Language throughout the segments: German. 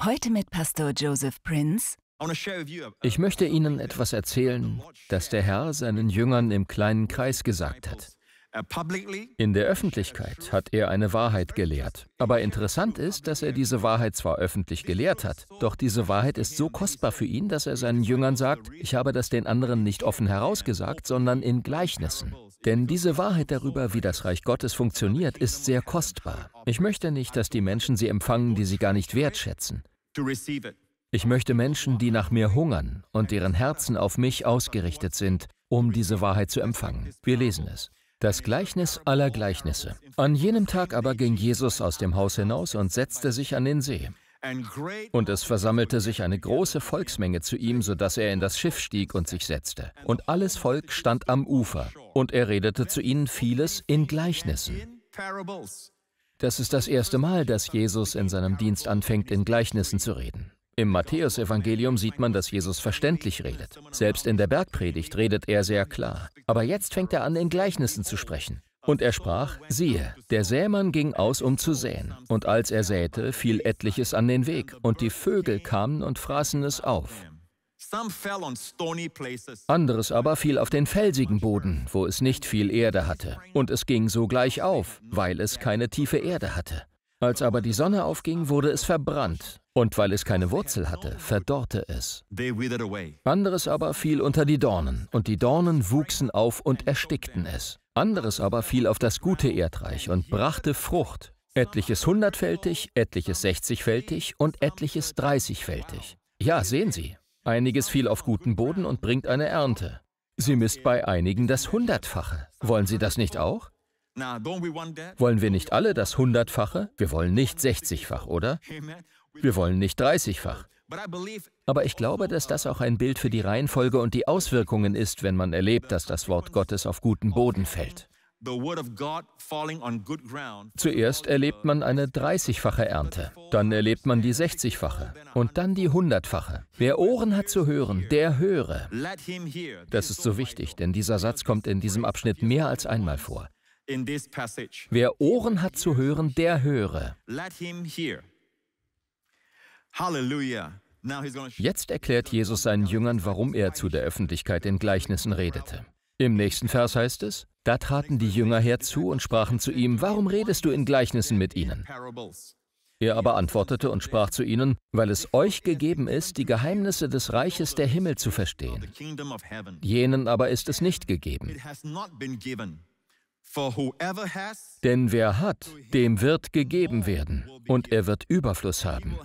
Heute mit Pastor Joseph Prince. Ich möchte Ihnen etwas erzählen, das der Herr seinen Jüngern im kleinen Kreis gesagt hat. In der Öffentlichkeit hat er eine Wahrheit gelehrt. Aber interessant ist, dass er diese Wahrheit zwar öffentlich gelehrt hat, doch diese Wahrheit ist so kostbar für ihn, dass er seinen Jüngern sagt, ich habe das den anderen nicht offen herausgesagt, sondern in Gleichnissen. Denn diese Wahrheit darüber, wie das Reich Gottes funktioniert, ist sehr kostbar. Ich möchte nicht, dass die Menschen sie empfangen, die sie gar nicht wertschätzen. Ich möchte Menschen, die nach mir hungern und deren Herzen auf mich ausgerichtet sind, um diese Wahrheit zu empfangen. Wir lesen es. Das Gleichnis aller Gleichnisse. An jenem Tag aber ging Jesus aus dem Haus hinaus und setzte sich an den See. Und es versammelte sich eine große Volksmenge zu ihm, sodass er in das Schiff stieg und sich setzte. Und alles Volk stand am Ufer, und er redete zu ihnen vieles in Gleichnissen. Das ist das erste Mal, dass Jesus in seinem Dienst anfängt, in Gleichnissen zu reden. Im Matthäusevangelium sieht man, dass Jesus verständlich redet. Selbst in der Bergpredigt redet er sehr klar. Aber jetzt fängt er an, in Gleichnissen zu sprechen. Und er sprach, siehe, der Sämann ging aus, um zu säen. Und als er säte, fiel etliches an den Weg, und die Vögel kamen und fraßen es auf. Anderes aber fiel auf den felsigen Boden, wo es nicht viel Erde hatte. Und es ging sogleich auf, weil es keine tiefe Erde hatte. Als aber die Sonne aufging, wurde es verbrannt, und weil es keine Wurzel hatte, verdorrte es. Anderes aber fiel unter die Dornen, und die Dornen wuchsen auf und erstickten es. Anderes aber fiel auf das gute Erdreich und brachte Frucht, etliches hundertfältig, etliches sechzigfältig und etliches dreißigfältig. Ja, sehen Sie, einiges fiel auf guten Boden und bringt eine Ernte. Sie misst bei einigen das Hundertfache. Wollen Sie das nicht auch? Wollen wir nicht alle das Hundertfache? Wir wollen nicht 60-fach, oder? Wir wollen nicht 30-fach. Aber ich glaube, dass das auch ein Bild für die Reihenfolge und die Auswirkungen ist, wenn man erlebt, dass das Wort Gottes auf guten Boden fällt. Zuerst erlebt man eine 30-fache Ernte, dann erlebt man die 60-fache und dann die 100-fache. Wer Ohren hat zu hören, der höre. Das ist so wichtig, denn dieser Satz kommt in diesem Abschnitt mehr als einmal vor. Wer Ohren hat zu hören, der höre. Jetzt erklärt Jesus seinen Jüngern, warum er zu der Öffentlichkeit in Gleichnissen redete. Im nächsten Vers heißt es, da traten die Jünger herzu und sprachen zu ihm, warum redest du in Gleichnissen mit ihnen? Er aber antwortete und sprach zu ihnen, weil es euch gegeben ist, die Geheimnisse des Reiches der Himmel zu verstehen. Jenen aber ist es nicht gegeben. Denn wer hat, dem wird gegeben werden, und er wird Überfluss haben.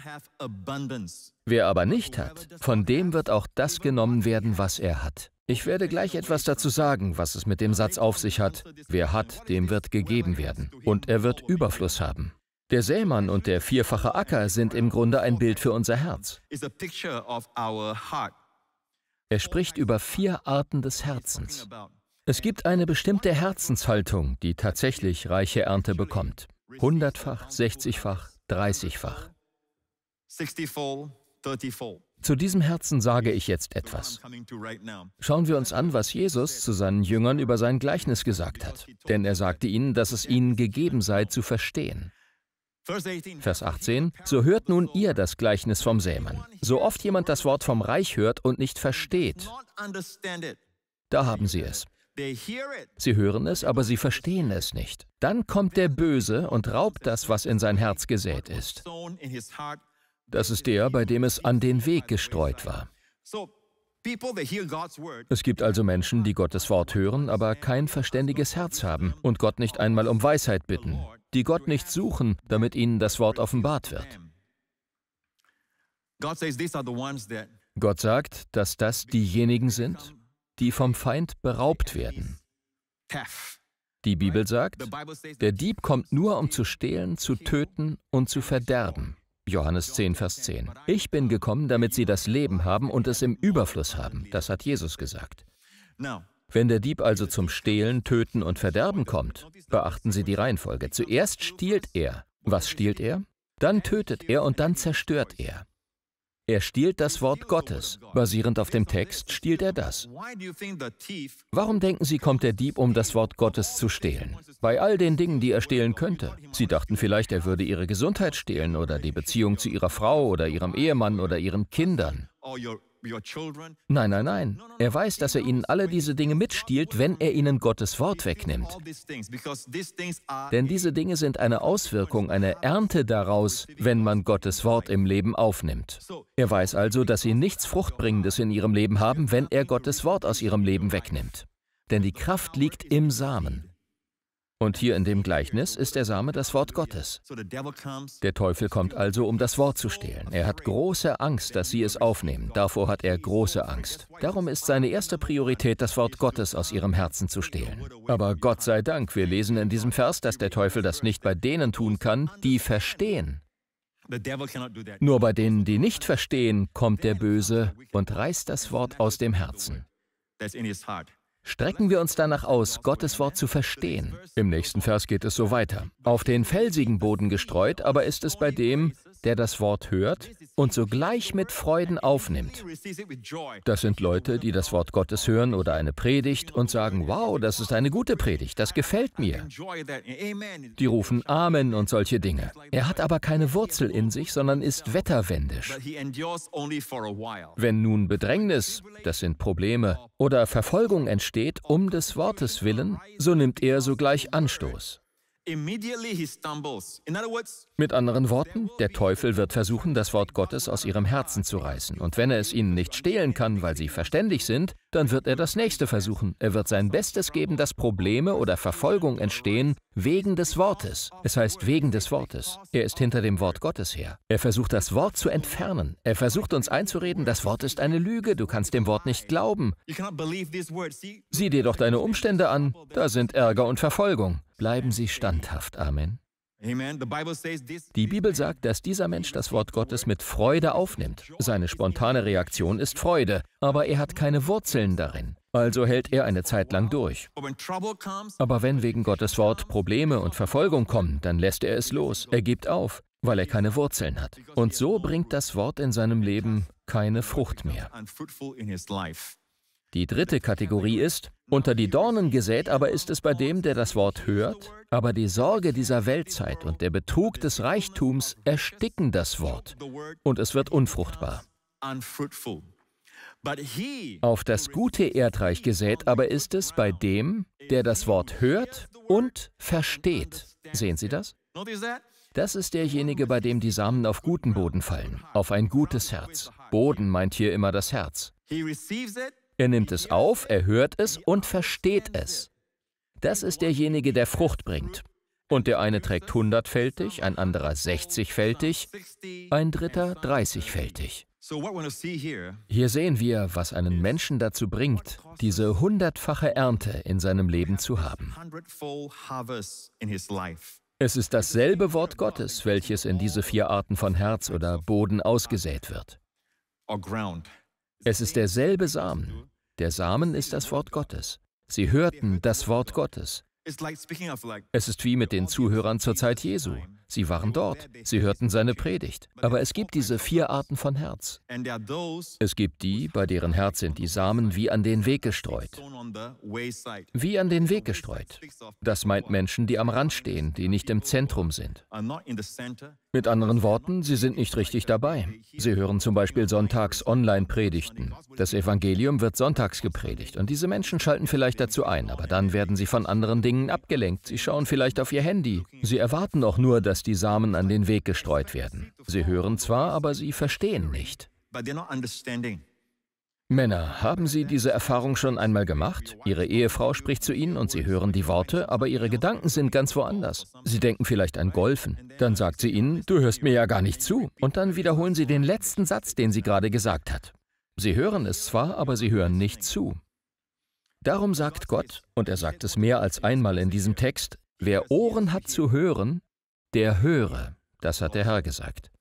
Wer aber nicht hat, von dem wird auch das genommen werden, was er hat. Ich werde gleich etwas dazu sagen, was es mit dem Satz auf sich hat. Wer hat, dem wird gegeben werden, und er wird Überfluss haben. Der Sämann und der vierfache Acker sind im Grunde ein Bild für unser Herz. Er spricht über vier Arten des Herzens. Es gibt eine bestimmte Herzenshaltung, die tatsächlich reiche Ernte bekommt. Hundertfach, sechzigfach, dreißigfach. Zu diesem Herzen sage ich jetzt etwas. Schauen wir uns an, was Jesus zu seinen Jüngern über sein Gleichnis gesagt hat. Denn er sagte ihnen, dass es ihnen gegeben sei zu verstehen. Vers 18, so hört nun ihr das Gleichnis vom Sämann. So oft jemand das Wort vom Reich hört und nicht versteht, da haben sie es. Sie hören es, aber sie verstehen es nicht. Dann kommt der Böse und raubt das, was in sein Herz gesät ist. Das ist der, bei dem es an den Weg gestreut war. Es gibt also Menschen, die Gottes Wort hören, aber kein verständiges Herz haben und Gott nicht einmal um Weisheit bitten, die Gott nicht suchen, damit ihnen das Wort offenbart wird. Gott sagt, dass das diejenigen sind, die vom Feind beraubt werden. Die Bibel sagt, der Dieb kommt nur, um zu stehlen, zu töten und zu verderben. Johannes 10, Vers 10. Ich bin gekommen, damit sie das Leben haben und es im Überfluss haben. Das hat Jesus gesagt. Wenn der Dieb also zum Stehlen, Töten und Verderben kommt, beachten Sie die Reihenfolge. Zuerst stiehlt er. Was stiehlt er? Dann tötet er und dann zerstört er. Er stiehlt das Wort Gottes. Basierend auf dem Text stiehlt er das. Warum denken Sie, kommt der Dieb, um das Wort Gottes zu stehlen? Bei all den Dingen, die er stehlen könnte. Sie dachten vielleicht, er würde Ihre Gesundheit stehlen oder die Beziehung zu Ihrer Frau oder Ihrem Ehemann oder Ihren Kindern. Nein, nein, nein. Er weiß, dass er ihnen alle diese Dinge mitstiehlt, wenn er ihnen Gottes Wort wegnimmt. Denn diese Dinge sind eine Auswirkung, eine Ernte daraus, wenn man Gottes Wort im Leben aufnimmt. Er weiß also, dass sie nichts Fruchtbringendes in ihrem Leben haben, wenn er Gottes Wort aus ihrem Leben wegnimmt. Denn die Kraft liegt im Samen. Und hier in dem Gleichnis ist der Same das Wort Gottes. Der Teufel kommt also, um das Wort zu stehlen. Er hat große Angst, dass sie es aufnehmen. Davor hat er große Angst. Darum ist seine erste Priorität, das Wort Gottes aus ihrem Herzen zu stehlen. Aber Gott sei Dank, wir lesen in diesem Vers, dass der Teufel das nicht bei denen tun kann, die verstehen. Nur bei denen, die nicht verstehen, kommt der Böse und reißt das Wort aus dem Herzen. Strecken wir uns danach aus, Gottes Wort zu verstehen. Im nächsten Vers geht es so weiter. Auf den felsigen Boden gestreut, aber ist es bei dem, der das Wort hört und sogleich mit Freuden aufnimmt. Das sind Leute, die das Wort Gottes hören oder eine Predigt und sagen, wow, das ist eine gute Predigt, das gefällt mir. Die rufen Amen und solche Dinge. Er hat aber keine Wurzel in sich, sondern ist wetterwendisch. Wenn nun Bedrängnis, das sind Probleme, oder Verfolgung entsteht um des Wortes willen, so nimmt er sogleich Anstoß. Mit anderen Worten, der Teufel wird versuchen, das Wort Gottes aus ihrem Herzen zu reißen. Und wenn er es ihnen nicht stehlen kann, weil sie verständig sind, dann wird er das nächste versuchen. Er wird sein Bestes geben, dass Probleme oder Verfolgung entstehen wegen des Wortes. Es heißt wegen des Wortes. Er ist hinter dem Wort Gottes her. Er versucht das Wort zu entfernen. Er versucht uns einzureden, das Wort ist eine Lüge, du kannst dem Wort nicht glauben. Sieh dir doch deine Umstände an, da sind Ärger und Verfolgung. Bleiben Sie standhaft, Amen. Die Bibel sagt, dass dieser Mensch das Wort Gottes mit Freude aufnimmt. Seine spontane Reaktion ist Freude, aber er hat keine Wurzeln darin. Also hält er eine Zeit lang durch. Aber wenn wegen Gottes Wort Probleme und Verfolgung kommen, dann lässt er es los, er gibt auf, weil er keine Wurzeln hat. Und so bringt das Wort in seinem Leben keine Frucht mehr. Die dritte Kategorie ist, unter die Dornen gesät aber ist es bei dem, der das Wort hört, aber die Sorge dieser Weltzeit und der Betrug des Reichtums ersticken das Wort und es wird unfruchtbar. Auf das gute Erdreich gesät aber ist es bei dem, der das Wort hört und versteht. Sehen Sie das? Das ist derjenige, bei dem die Samen auf guten Boden fallen, auf ein gutes Herz. Boden meint hier immer das Herz. Er nimmt es auf, er hört es und versteht es. Das ist derjenige, der Frucht bringt. Und der eine trägt hundertfältig, ein anderer sechzigfältig, ein dritter dreißigfältig. Hier sehen wir, was einen Menschen dazu bringt, diese hundertfache Ernte in seinem Leben zu haben. Es ist dasselbe Wort Gottes, welches in diese vier Arten von Herz oder Boden ausgesät wird. Es ist derselbe Samen. Der Samen ist das Wort Gottes. Sie hörten das Wort Gottes. Es ist wie mit den Zuhörern zur Zeit Jesu. Sie waren dort, sie hörten seine Predigt. Aber es gibt diese vier Arten von Herz. Es gibt die, bei deren Herz sind die Samen wie an den Weg gestreut. Wie an den Weg gestreut. Das meint Menschen, die am Rand stehen, die nicht im Zentrum sind. Mit anderen Worten, sie sind nicht richtig dabei. Sie hören zum Beispiel sonntags Online-Predigten. Das Evangelium wird sonntags gepredigt und diese Menschen schalten vielleicht dazu ein, aber dann werden sie von anderen Dingen abgelenkt. Sie schauen vielleicht auf ihr Handy. Sie erwarten auch nur, dass dass die Samen an den Weg gestreut werden. Sie hören zwar, aber sie verstehen nicht. Männer, haben Sie diese Erfahrung schon einmal gemacht? Ihre Ehefrau spricht zu Ihnen und Sie hören die Worte, aber Ihre Gedanken sind ganz woanders. Sie denken vielleicht an Golfen. Dann sagt sie Ihnen, du hörst mir ja gar nicht zu. Und dann wiederholen Sie den letzten Satz, den sie gerade gesagt hat. Sie hören es zwar, aber Sie hören nicht zu. Darum sagt Gott, und er sagt es mehr als einmal in diesem Text, wer Ohren hat zu hören, der höre. Das hat der Herr gesagt.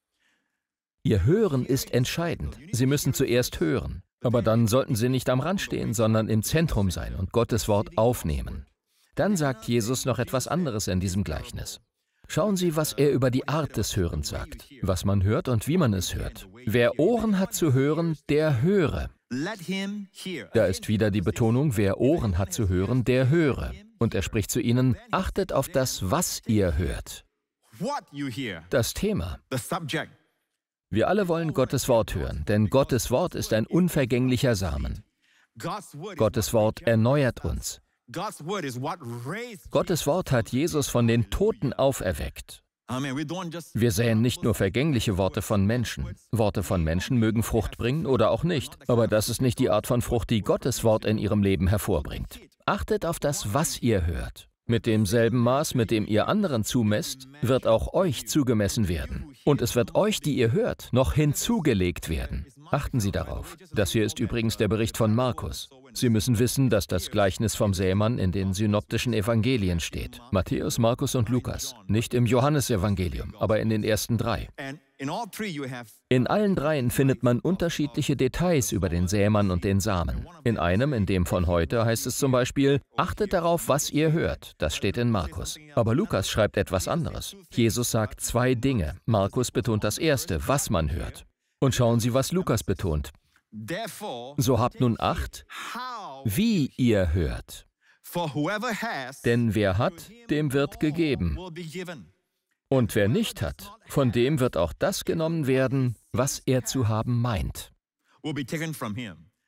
Ihr Hören ist entscheidend. Sie müssen zuerst hören. Aber dann sollten Sie nicht am Rand stehen, sondern im Zentrum sein und Gottes Wort aufnehmen. Dann sagt Jesus noch etwas anderes in diesem Gleichnis. Schauen Sie, was er über die Art des Hörens sagt, was man hört und wie man es hört. Wer Ohren hat zu hören, der höre. Da ist wieder die Betonung, wer Ohren hat zu hören, der höre. Und er spricht zu ihnen, achtet auf das, was ihr hört. Das Thema. Wir alle wollen Gottes Wort hören, denn Gottes Wort ist ein unvergänglicher Samen. Gottes Wort erneuert uns. Gottes Wort hat Jesus von den Toten auferweckt. Wir säen nicht nur vergängliche Worte von Menschen. Worte von Menschen mögen Frucht bringen oder auch nicht, aber das ist nicht die Art von Frucht, die Gottes Wort in ihrem Leben hervorbringt. Achtet auf das, was ihr hört. Mit demselben Maß, mit dem ihr anderen zumesst, wird auch euch zugemessen werden. Und es wird euch, die ihr hört, noch hinzugelegt werden. Achten Sie darauf. Das hier ist übrigens der Bericht von Markus. Sie müssen wissen, dass das Gleichnis vom Sämann in den synoptischen Evangelien steht. Matthäus, Markus und Lukas. Nicht im Johannesevangelium, aber in den ersten drei. In allen dreien findet man unterschiedliche Details über den Sämann und den Samen. In einem, in dem von heute, heißt es zum Beispiel, achtet darauf, was ihr hört. Das steht in Markus. Aber Lukas schreibt etwas anderes. Jesus sagt zwei Dinge. Markus betont das erste, was man hört. Und schauen Sie, was Lukas betont. So habt nun Acht, wie ihr hört. Denn wer hat, dem wird gegeben. Und wer nicht hat, von dem wird auch das genommen werden, was er zu haben meint.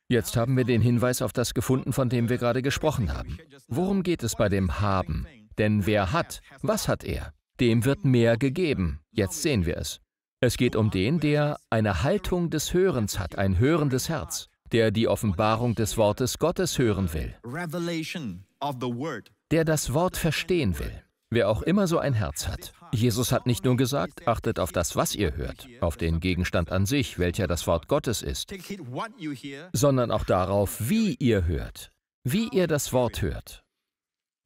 Jetzt haben wir den Hinweis auf das gefunden, von dem wir gerade gesprochen haben. Worum geht es bei dem Haben? Denn wer hat, was hat er? Dem wird mehr gegeben. Jetzt sehen wir es. Es geht um den, der eine Haltung des Hörens hat, ein hörendes Herz, der die Offenbarung des Wortes Gottes hören will, der das Wort verstehen will, wer auch immer so ein Herz hat. Jesus hat nicht nur gesagt, achtet auf das, was ihr hört, auf den Gegenstand an sich, welcher das Wort Gottes ist, sondern auch darauf, wie ihr hört, wie ihr das Wort hört.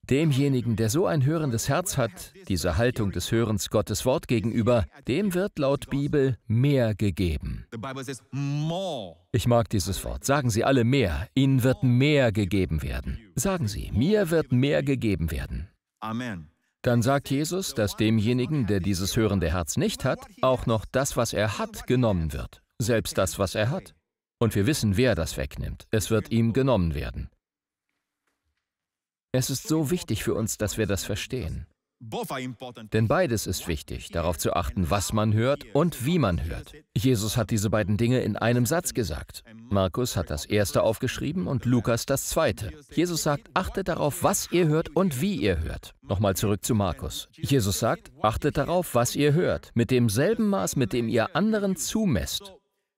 Demjenigen, der so ein hörendes Herz hat, diese Haltung des Hörens Gottes Wort gegenüber, dem wird laut Bibel mehr gegeben. Ich mag dieses Wort. Sagen Sie alle mehr. Ihnen wird mehr gegeben werden. Sagen Sie, mir wird mehr gegeben werden. Amen. Dann sagt Jesus, dass demjenigen, der dieses hörende Herz nicht hat, auch noch das, was er hat, genommen wird. Selbst das, was er hat. Und wir wissen, wer das wegnimmt. Es wird ihm genommen werden. Es ist so wichtig für uns, dass wir das verstehen. Denn beides ist wichtig, darauf zu achten, was man hört und wie man hört. Jesus hat diese beiden Dinge in einem Satz gesagt. Markus hat das erste aufgeschrieben und Lukas das zweite. Jesus sagt, achtet darauf, was ihr hört und wie ihr hört. Nochmal zurück zu Markus. Jesus sagt, achtet darauf, was ihr hört, mit demselben Maß, mit dem ihr anderen zumesst.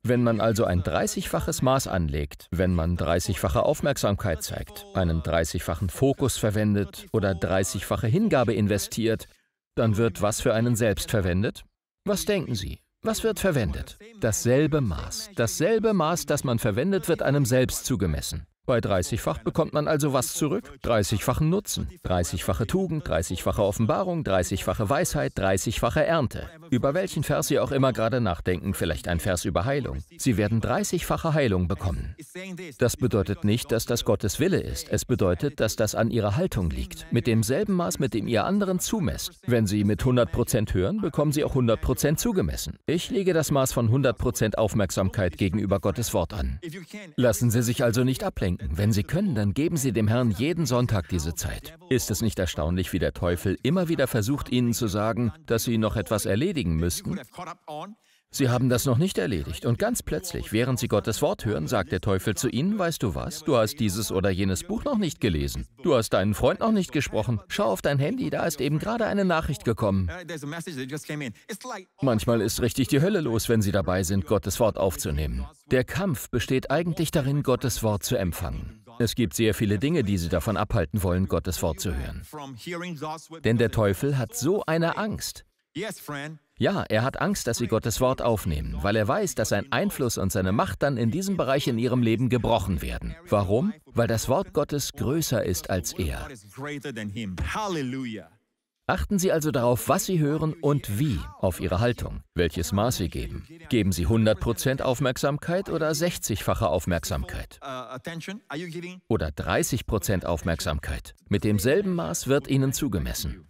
Wenn man also ein 30-faches Maß anlegt, wenn man 30-fache Aufmerksamkeit zeigt, einen 30-fachen Fokus verwendet oder 30-fache Hingabe investiert, dann wird was für einen selbst verwendet? Was denken Sie? Was wird verwendet? Dasselbe Maß. Dasselbe Maß, das man verwendet, wird einem selbst zugemessen. Bei 30-fach bekommt man also was zurück? 30-fachen Nutzen, 30-fache Tugend, 30-fache Offenbarung, 30-fache Weisheit, 30-fache Ernte. Über welchen Vers Sie auch immer gerade nachdenken, vielleicht ein Vers über Heilung. Sie werden 30-fache Heilung bekommen. Das bedeutet nicht, dass das Gottes Wille ist. Es bedeutet, dass das an Ihrer Haltung liegt. Mit demselben Maß, mit dem Ihr anderen zumesst. Wenn Sie mit 100% hören, bekommen Sie auch 100% zugemessen. Ich lege das Maß von 100% Aufmerksamkeit gegenüber Gottes Wort an. Lassen Sie sich also nicht ablenken denken. Wenn Sie können, dann geben Sie dem Herrn jeden Sonntag diese Zeit. Ist es nicht erstaunlich, wie der Teufel immer wieder versucht, Ihnen zu sagen, dass Sie noch etwas erledigen müssten? Sie haben das noch nicht erledigt. Und ganz plötzlich, während sie Gottes Wort hören, sagt der Teufel zu ihnen, weißt du was, du hast dieses oder jenes Buch noch nicht gelesen. Du hast deinen Freund noch nicht gesprochen. Schau auf dein Handy, da ist eben gerade eine Nachricht gekommen. Manchmal ist richtig die Hölle los, wenn sie dabei sind, Gottes Wort aufzunehmen. Der Kampf besteht eigentlich darin, Gottes Wort zu empfangen. Es gibt sehr viele Dinge, die sie davon abhalten wollen, Gottes Wort zu hören. Denn der Teufel hat so eine Angst. Ja, er hat Angst, dass sie Gottes Wort aufnehmen, weil er weiß, dass sein Einfluss und seine Macht dann in diesem Bereich in ihrem Leben gebrochen werden. Warum? Weil das Wort Gottes größer ist als er. Achten Sie also darauf, was Sie hören und wie, auf Ihre Haltung, welches Maß Sie geben. Geben Sie 100% Aufmerksamkeit oder 60-fache Aufmerksamkeit? Uh, oder 30% Aufmerksamkeit? Mit demselben Maß wird Ihnen zugemessen.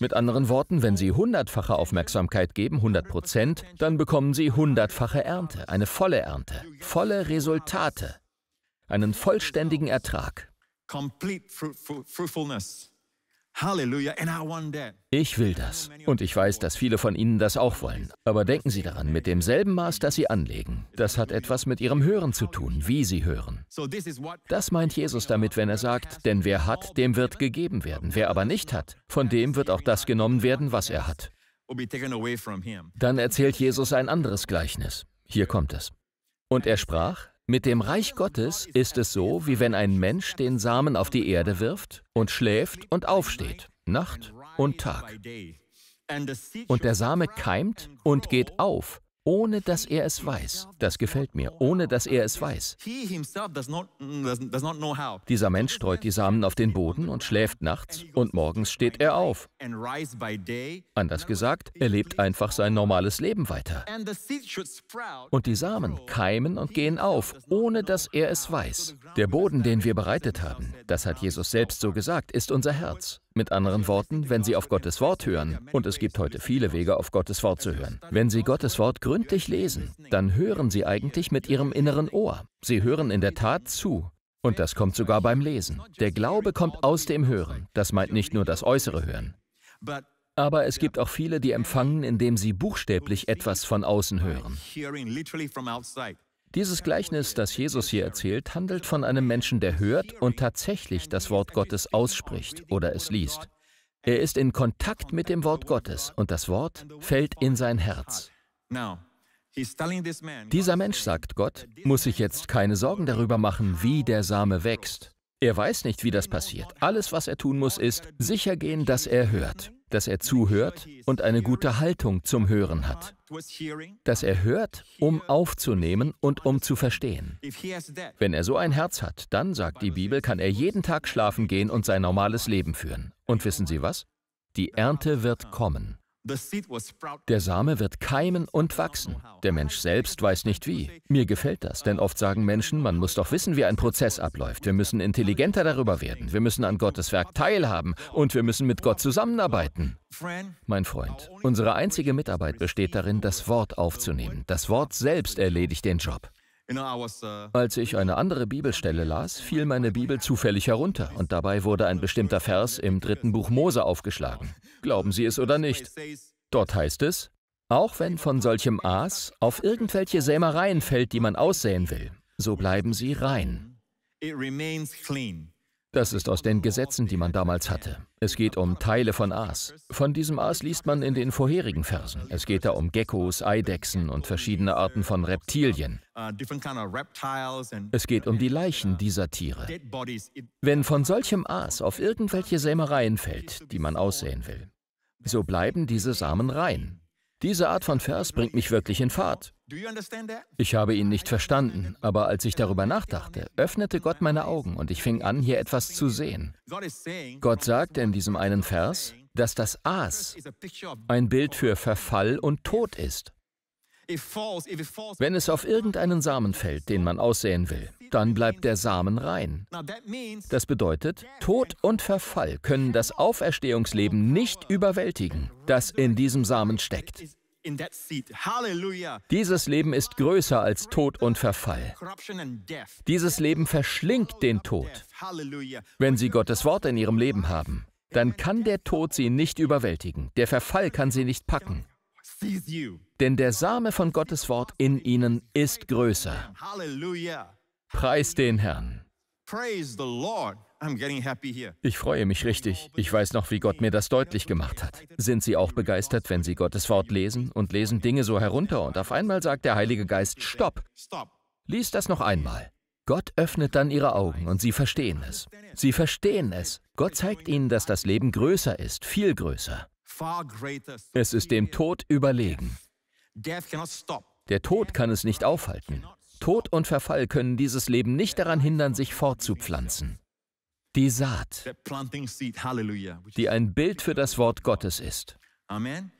Mit anderen Worten, wenn Sie hundertfache Aufmerksamkeit geben, 100 Prozent, dann bekommen Sie hundertfache Ernte, eine volle Ernte, volle Resultate, einen vollständigen Ertrag. Complete fruitfulness. Ich will das. Und ich weiß, dass viele von Ihnen das auch wollen. Aber denken Sie daran, mit demselben Maß, das Sie anlegen, das hat etwas mit Ihrem Hören zu tun, wie Sie hören. Das meint Jesus damit, wenn er sagt, denn wer hat, dem wird gegeben werden. Wer aber nicht hat, von dem wird auch das genommen werden, was er hat. Dann erzählt Jesus ein anderes Gleichnis. Hier kommt es. Und er sprach, mit dem Reich Gottes ist es so, wie wenn ein Mensch den Samen auf die Erde wirft und schläft und aufsteht, Nacht und Tag. Und der Same keimt und geht auf ohne dass er es weiß. Das gefällt mir, ohne dass er es weiß. Dieser Mensch streut die Samen auf den Boden und schläft nachts und morgens steht er auf. Anders gesagt, er lebt einfach sein normales Leben weiter. Und die Samen keimen und gehen auf, ohne dass er es weiß. Der Boden, den wir bereitet haben, das hat Jesus selbst so gesagt, ist unser Herz. Mit anderen Worten, wenn Sie auf Gottes Wort hören, und es gibt heute viele Wege, auf Gottes Wort zu hören, wenn Sie Gottes Wort gründlich lesen, dann hören Sie eigentlich mit Ihrem inneren Ohr. Sie hören in der Tat zu. Und das kommt sogar beim Lesen. Der Glaube kommt aus dem Hören. Das meint nicht nur das äußere Hören. Aber es gibt auch viele, die empfangen, indem sie buchstäblich etwas von außen hören. Dieses Gleichnis, das Jesus hier erzählt, handelt von einem Menschen, der hört und tatsächlich das Wort Gottes ausspricht oder es liest. Er ist in Kontakt mit dem Wort Gottes und das Wort fällt in sein Herz. Dieser Mensch, sagt Gott, muss sich jetzt keine Sorgen darüber machen, wie der Same wächst. Er weiß nicht, wie das passiert. Alles, was er tun muss, ist sichergehen, dass er hört dass er zuhört und eine gute Haltung zum Hören hat. Dass er hört, um aufzunehmen und um zu verstehen. Wenn er so ein Herz hat, dann, sagt die Bibel, kann er jeden Tag schlafen gehen und sein normales Leben führen. Und wissen Sie was? Die Ernte wird kommen. Der Same wird keimen und wachsen. Der Mensch selbst weiß nicht wie. Mir gefällt das, denn oft sagen Menschen, man muss doch wissen, wie ein Prozess abläuft. Wir müssen intelligenter darüber werden. Wir müssen an Gottes Werk teilhaben und wir müssen mit Gott zusammenarbeiten. Mein Freund, unsere einzige Mitarbeit besteht darin, das Wort aufzunehmen. Das Wort selbst erledigt den Job. Als ich eine andere Bibelstelle las, fiel meine Bibel zufällig herunter und dabei wurde ein bestimmter Vers im dritten Buch Mose aufgeschlagen. Glauben Sie es oder nicht? Dort heißt es, auch wenn von solchem Aas auf irgendwelche Sämereien fällt, die man aussäen will, so bleiben sie rein. It remains clean. Das ist aus den Gesetzen, die man damals hatte. Es geht um Teile von Aas. Von diesem Aas liest man in den vorherigen Versen. Es geht da um Geckos, Eidechsen und verschiedene Arten von Reptilien. Es geht um die Leichen dieser Tiere. Wenn von solchem Aas auf irgendwelche Sämereien fällt, die man aussehen will, so bleiben diese Samen rein. Diese Art von Vers bringt mich wirklich in Fahrt. Ich habe ihn nicht verstanden, aber als ich darüber nachdachte, öffnete Gott meine Augen und ich fing an, hier etwas zu sehen. Gott sagte in diesem einen Vers, dass das Aas ein Bild für Verfall und Tod ist. Wenn es auf irgendeinen Samen fällt, den man aussäen will, dann bleibt der Samen rein. Das bedeutet, Tod und Verfall können das Auferstehungsleben nicht überwältigen, das in diesem Samen steckt. Dieses Leben ist größer als Tod und Verfall. Dieses Leben verschlingt den Tod. Wenn Sie Gottes Wort in Ihrem Leben haben, dann kann der Tod Sie nicht überwältigen, der Verfall kann Sie nicht packen. Denn der Same von Gottes Wort in ihnen ist größer. Preis den Herrn. Ich freue mich richtig. Ich weiß noch, wie Gott mir das deutlich gemacht hat. Sind Sie auch begeistert, wenn Sie Gottes Wort lesen und lesen Dinge so herunter und auf einmal sagt der Heilige Geist, stopp. Lies das noch einmal. Gott öffnet dann ihre Augen und sie verstehen es. Sie verstehen es. Gott zeigt ihnen, dass das Leben größer ist, viel größer. Es ist dem Tod überlegen. Der Tod kann es nicht aufhalten. Tod und Verfall können dieses Leben nicht daran hindern, sich fortzupflanzen. Die Saat, die ein Bild für das Wort Gottes ist. Amen.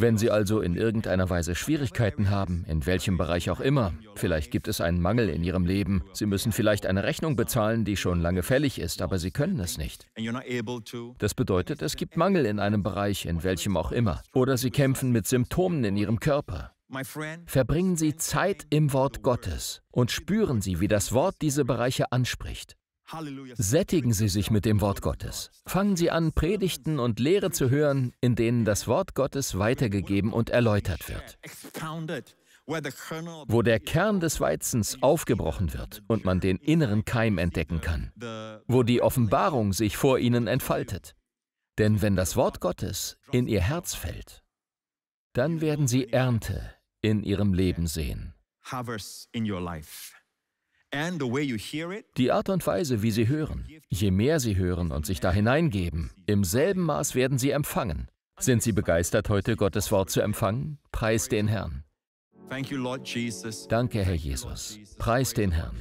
Wenn Sie also in irgendeiner Weise Schwierigkeiten haben, in welchem Bereich auch immer, vielleicht gibt es einen Mangel in Ihrem Leben, Sie müssen vielleicht eine Rechnung bezahlen, die schon lange fällig ist, aber Sie können es nicht. Das bedeutet, es gibt Mangel in einem Bereich, in welchem auch immer. Oder Sie kämpfen mit Symptomen in Ihrem Körper. Verbringen Sie Zeit im Wort Gottes und spüren Sie, wie das Wort diese Bereiche anspricht. Sättigen Sie sich mit dem Wort Gottes. Fangen Sie an, Predigten und Lehre zu hören, in denen das Wort Gottes weitergegeben und erläutert wird. Wo der Kern des Weizens aufgebrochen wird und man den inneren Keim entdecken kann. Wo die Offenbarung sich vor Ihnen entfaltet. Denn wenn das Wort Gottes in Ihr Herz fällt, dann werden Sie Ernte in Ihrem Leben sehen. Harvest in your life. Die Art und Weise, wie sie hören, je mehr sie hören und sich da hineingeben, im selben Maß werden sie empfangen. Sind Sie begeistert, heute Gottes Wort zu empfangen? Preis den Herrn. Danke, Herr Jesus. Preis den Herrn.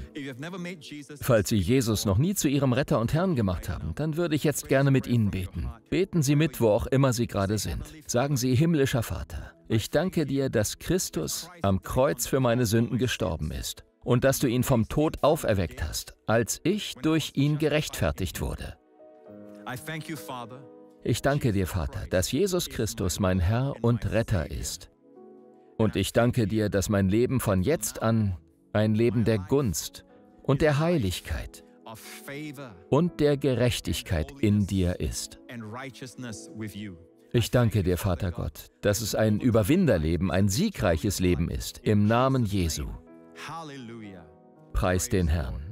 Falls Sie Jesus noch nie zu Ihrem Retter und Herrn gemacht haben, dann würde ich jetzt gerne mit Ihnen beten. Beten Sie mit, wo auch immer Sie gerade sind. Sagen Sie, himmlischer Vater, ich danke dir, dass Christus am Kreuz für meine Sünden gestorben ist und dass du ihn vom Tod auferweckt hast, als ich durch ihn gerechtfertigt wurde. Ich danke dir, Vater, dass Jesus Christus mein Herr und Retter ist. Und ich danke dir, dass mein Leben von jetzt an ein Leben der Gunst und der Heiligkeit und der Gerechtigkeit in dir ist. Ich danke dir, Vater Gott, dass es ein Überwinderleben, ein siegreiches Leben ist, im Namen Jesu. Halleluja. Preis den Herrn.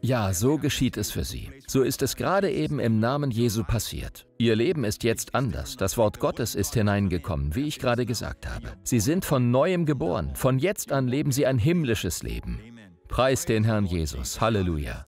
Ja, so geschieht es für sie. So ist es gerade eben im Namen Jesu passiert. Ihr Leben ist jetzt anders. Das Wort Gottes ist hineingekommen, wie ich gerade gesagt habe. Sie sind von neuem geboren. Von jetzt an leben sie ein himmlisches Leben. Preis den Herrn Jesus. Halleluja.